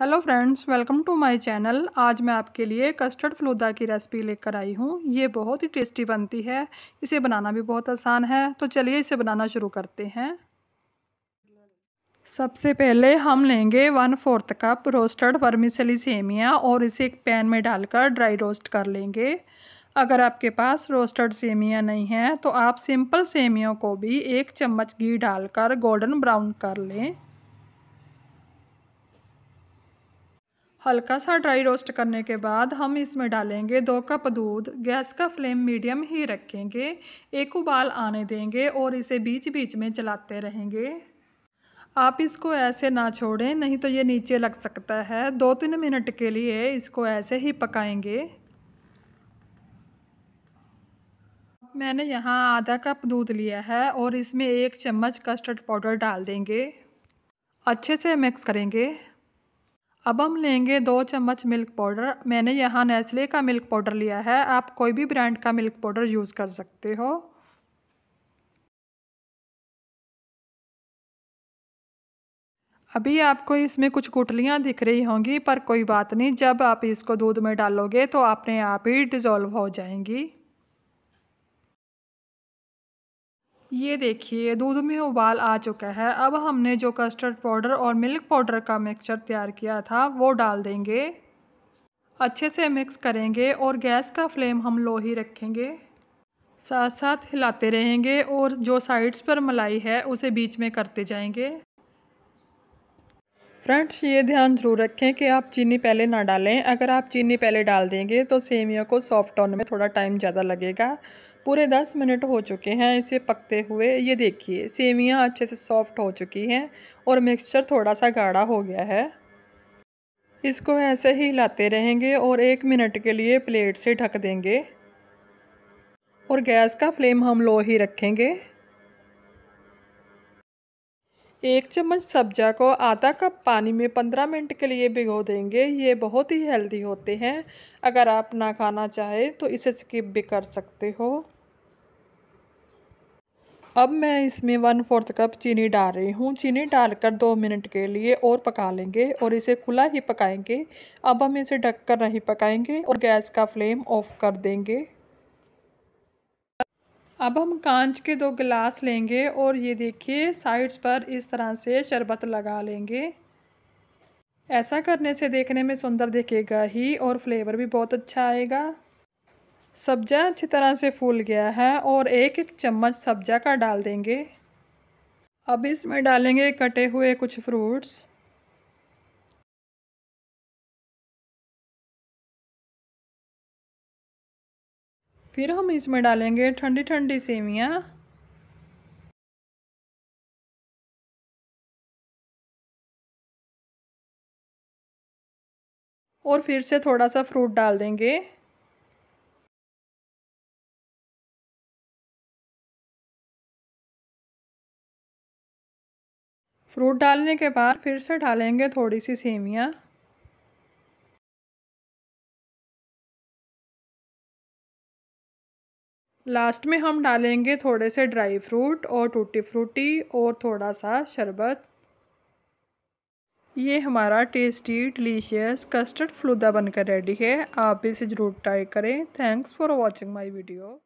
hello friends welcome to my channel आज मैं आपके लिए कस्टर्ड फलूदा की रेसिपी लेकर आई हूँ ये बहुत ही टेस्टी बनती है इसे बनाना भी बहुत आसान है तो चलिए इसे बनाना शुरू करते हैं सबसे पहले हम लेंगे one fourth cup roasted vermicelli सेमिया और इसे एक पैन में डालकर ड्राई रोस्ट कर लेंगे अगर आपके पास रोस्टेड सेमिया नहीं है तो आप सिंपल सेमियों को भी एक चम्मच घी डालकर गोल्डन ब्राउन कर लें हल्का सा ड्राई रोस्ट करने के बाद हम इसमें डालेंगे दो कप दूध गैस का फ्लेम मीडियम ही रखेंगे एक उबाल आने देंगे और इसे बीच बीच में चलाते रहेंगे आप इसको ऐसे ना छोड़ें नहीं तो ये नीचे लग सकता है दो तीन मिनट के लिए इसको ऐसे ही पकाएंगे मैंने यहाँ आधा कप दूध लिया है और इसमें एक चम्मच कस्टर्ड पाउडर डाल देंगे अच्छे से मिक्स करेंगे अब हम लेंगे दो चम्मच मिल्क पाउडर मैंने यहाँ नेस्ले का मिल्क पाउडर लिया है आप कोई भी ब्रांड का मिल्क पाउडर यूज़ कर सकते हो अभी आपको इसमें कुछ गुटलियाँ दिख रही होंगी पर कोई बात नहीं जब आप इसको दूध में डालोगे तो अपने आप ही डिज़ोल्व हो जाएंगी ये देखिए दूध में उबाल आ चुका है अब हमने जो कस्टर्ड पाउडर और मिल्क पाउडर का मिक्सचर तैयार किया था वो डाल देंगे अच्छे से मिक्स करेंगे और गैस का फ्लेम हम लो ही रखेंगे साथ साथ हिलाते रहेंगे और जो साइड्स पर मलाई है उसे बीच में करते जाएंगे फ्रेंड्स ये ध्यान जरूर रखें कि आप चीनी पहले ना डालें अगर आप चीनी पहले डाल देंगे तो सेवियों को सॉफ्ट होने में थोड़ा टाइम ज़्यादा लगेगा पूरे दस मिनट हो चुके हैं इसे पकते हुए ये देखिए सेवियाँ अच्छे से सॉफ्ट हो चुकी हैं और मिक्सचर थोड़ा सा गाढ़ा हो गया है इसको ऐसे ही हिलाते रहेंगे और एक मिनट के लिए प्लेट से ढक देंगे और गैस का फ्लेम हम लो ही रखेंगे एक चम्मच सब्जा को आधा कप पानी में पंद्रह मिनट के लिए भिगो देंगे ये बहुत ही हेल्दी होते हैं अगर आप ना खाना चाहे तो इसे स्किप भी कर सकते हो अब मैं इसमें वन फोर्थ कप चीनी डाल रही हूँ चीनी डालकर दो मिनट के लिए और पका लेंगे और इसे खुला ही पकाएंगे अब हम इसे ढककर नहीं पकाएंगे और गैस का फ्लेम ऑफ कर देंगे अब हम कांच के दो गिलास लेंगे और ये देखिए साइड्स पर इस तरह से शरबत लगा लेंगे ऐसा करने से देखने में सुंदर दिखेगा ही और फ्लेवर भी बहुत अच्छा आएगा सब्जा अच्छी तरह से फूल गया है और एक एक चम्मच सब्जा का डाल देंगे अब इसमें डालेंगे कटे हुए कुछ फ्रूट्स फिर हम इसमें डालेंगे ठंडी ठंडी सेवियाँ और फिर से थोड़ा सा फ्रूट डाल देंगे फ्रूट डालने के बाद फिर से डालेंगे थोड़ी सी सेवियाँ लास्ट में हम डालेंगे थोड़े से ड्राई फ्रूट और टूटी फ्रूटी और थोड़ा सा शरबत ये हमारा टेस्टी डिलीशियस कस्टर्ड फ्लूदा बनकर रेडी है आप इसे ज़रूर ट्राई करें thanks for watching my video